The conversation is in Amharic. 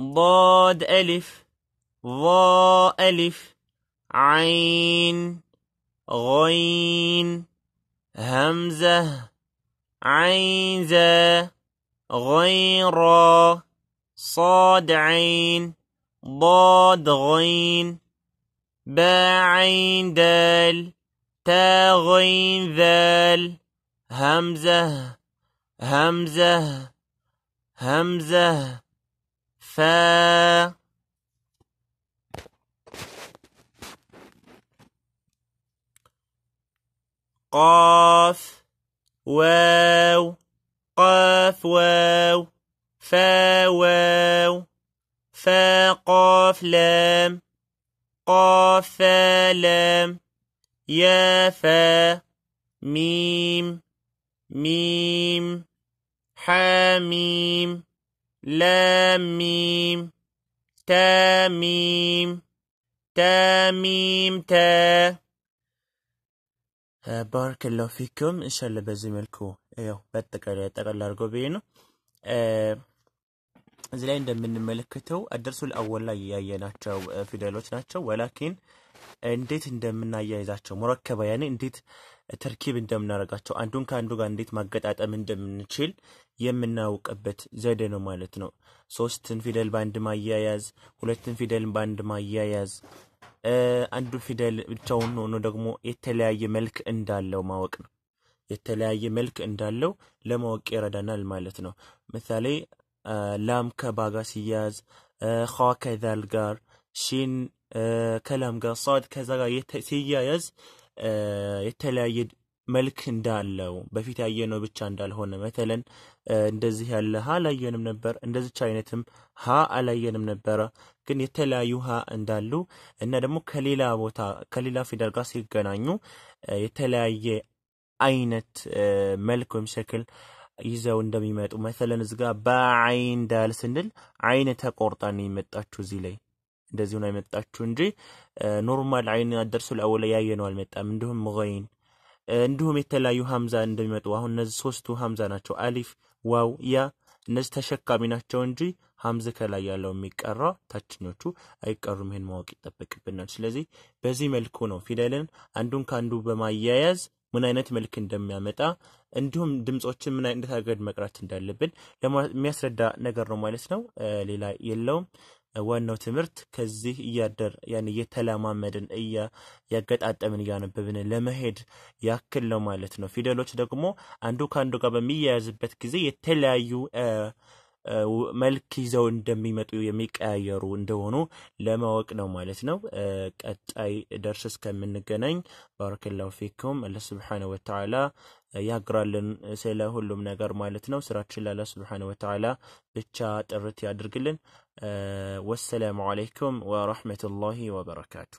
ضاد ألف ضاء ألف عين غين همزة عين غين را صاد عين ضاد غين باع عين دال تا غين ذال همزة همزة همزة فا قاف واو قاف واو فا واو فا قاف لام قاف فا لام يا فا ميم ميم حميم ለሚም ተሚም ተሚምተ ባረከላሁ ፊኩም። እንሻላ በዚህ መልኩ ያው በአጠቃላይ ጠቅላላ አድርጎ ብዬ ነው። እዚህ ላይ እንደምንመለከተው አደርሱል አወል ላይ ያየናቸው ፊደሎች ናቸው። ወላኪን እንዴት እንደምናያይዛቸው ሙረከባ ያኔ እንዴት ተርኪብ እንደምናደርጋቸው አንዱን ከአንዱ ጋር እንዴት ማገጣጠም እንደምንችል የምናውቅበት ዘዴ ነው ማለት ነው። ሶስትን ፊደል በአንድ ማያያዝ፣ ሁለትን ፊደል በአንድ ማያያዝ፣ አንዱ ፊደል ብቻውን ሆኖ ደግሞ የተለያየ መልክ እንዳለው ማወቅ ነው። የተለያየ መልክ እንዳለው ለማወቅ ይረዳናል ማለት ነው። ምሳሌ ላም ከባጋ ሲያያዝ ኸ ከዛል ጋር፣ ሺን ከላም ጋር፣ ሳድ ከዛ ጋር ሲያያዝ የተለያየ መልክ እንዳለው በፊት ያየነው ብቻ እንዳልሆነ መተለን እንደዚህ ያለ ሀ አላየንም ነበር፣ እንደዚች አይነትም ሀ አላየንም ነበረ። ግን የተለያዩ ሀ እንዳሉ እና ደግሞ ከሌላ ቦታ ከሌላ ፊደል ጋር ሲገናኙ የተለያየ አይነት መልክ ወይም ሸክል ይዘው እንደሚመጡ መተለን እዚጋ በአይን ዳል ስንል አይን ተቆርጣ ነው የመጣችሁ እዚህ ላይ እንደዚሁ ነው የመጣችሁ እንጂ ኖርማል አይን አደርሱ ለአወለ ያየ ነው አልመጣም። እንዲሁም ሙገይን እንዲሁም የተለያዩ ሀምዛ እንደሚመጡ አሁን እነዚህ ሶስቱ ሀምዛ ናቸው። አሊፍ፣ ዋው፣ ያ እነዚህ ተሸካሚ ናቸው እንጂ ሀምዝ ከላይ ያለው የሚቀራ ታችኞቹ አይቀሩም። ይህን ማወቅ ይጠበቅብናል። ስለዚህ በዚህ መልኩ ነው ፊደልን አንዱን ከአንዱ በማያያዝ ምን አይነት መልክ እንደሚያመጣ እንዲሁም ድምጾችን ምን አይነት አገድ መቅራት እንዳለብን የሚያስረዳ ነገር ነው ማለት ነው። ሌላ የለውም። ዋናው ትምህርት ከዚህ እያደር ያን እየተለማመድን እያገጣጠምን እያነበብን ለመሄድ ያክል ነው ማለት ነው። ፊደሎች ደግሞ አንዱ ከአንዱ ጋር በሚያያዝበት ጊዜ የተለያዩ መልክ ይዘው እንደሚመጡ የሚቀያየሩ እንደሆኑ ለማወቅ ነው ማለት ነው። ቀጣይ ደርስ እስከምንገናኝ ባረከላሁ ፊኩም። አላህ ስብሓነሁ ወተዓላ ያግራልን ስለ ሁሉም ነገር ማለት ነው። ስራችን ለአላህ ስብሓነሁ ወተዓላ ብቻ ጥርት ያድርግልን። ወሰላሙ ዓለይኩም ወረሕመቱላሂ ወበረካቱ።